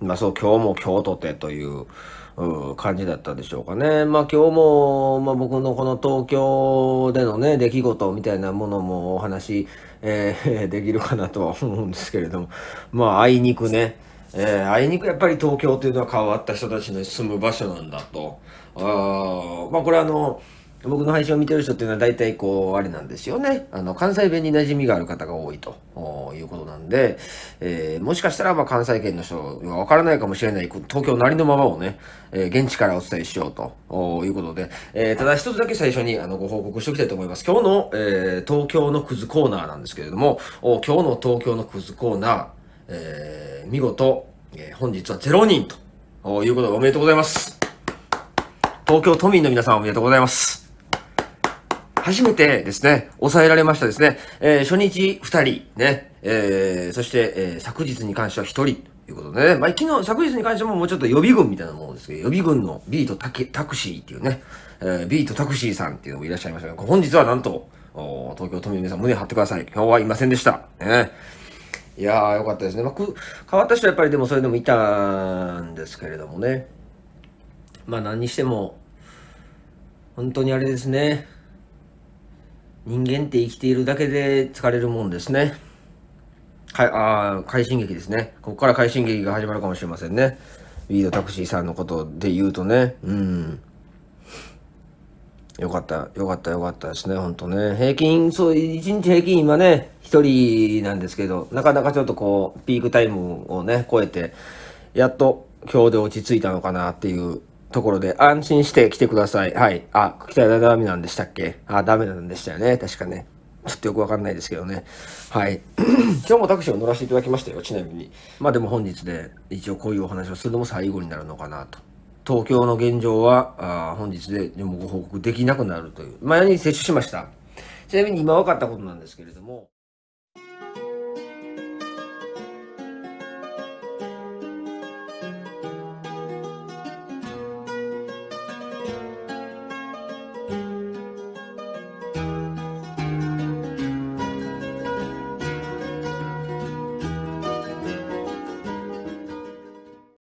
まあそう、今日も今日とてという、感じだったでしょうかね。まあ今日も、まあ、僕のこの東京でのね、出来事みたいなものもお話、えー、できるかなとは思うんですけれども、まああいにくね、えー、あいにくやっぱり東京というのは変わった人たちの住む場所なんだと。あまあこれあの、僕の配信を見てる人っていうのは大体こう、あれなんですよね。あの、関西弁に馴染みがある方が多いということなんで、えー、もしかしたらま関西圏の人がわからないかもしれない、東京なりのままをね、えー、現地からお伝えしようということで、えー、ただ一つだけ最初にあのご報告しておきたいと思います。今日の、え東京のクズコーナーなんですけれども、今日の東京のクズコーナー、え見事、え本日は0人ということでおめでとうございます。東京都民の皆さんおめでとうございます。初めてですね、抑えられましたですね。えー、初日2人、ね、えー、そして、えー、昨日に関しては1人。ということでね、まあ、昨日、昨日に関してももうちょっと予備軍みたいなものですけど、予備軍のビートタタクシーっていうね、えー、ビートタクシーさんっていうのもいらっしゃいましたが、本日はなんと、東京都民皆さん胸張ってください。今日はいませんでした。ね、いやー、よかったですね。まあ、く変わった人はやっぱりでもそれでもいたんですけれどもね。まあ何にしても、本当にあれですね。人間って生きているだけで疲れるもんですね。はい、ああ、快進撃ですね。ここから快進撃が始まるかもしれませんね。ウィードタクシーさんのことで言うとね。うん。よかった、よかった、よかったですね、ほんとね。平均、そう、一日平均今ね、一人なんですけど、なかなかちょっとこう、ピークタイムをね、超えて、やっと今日で落ち着いたのかなっていうところで、安心して来てください。はい。あ、北らダメなんでしたっけあ、ダメなんでしたよね。確かね。ちょっとよくわかんないですけどね。はい。今日もタクシーを乗らせていただきましたよ、ちなみに。まあでも本日で、一応こういうお話をするのも最後になるのかなと。東京の現状は、あ本日ででもご報告できなくなるという。前に接種しました。ちなみに今分かったことなんですけれども。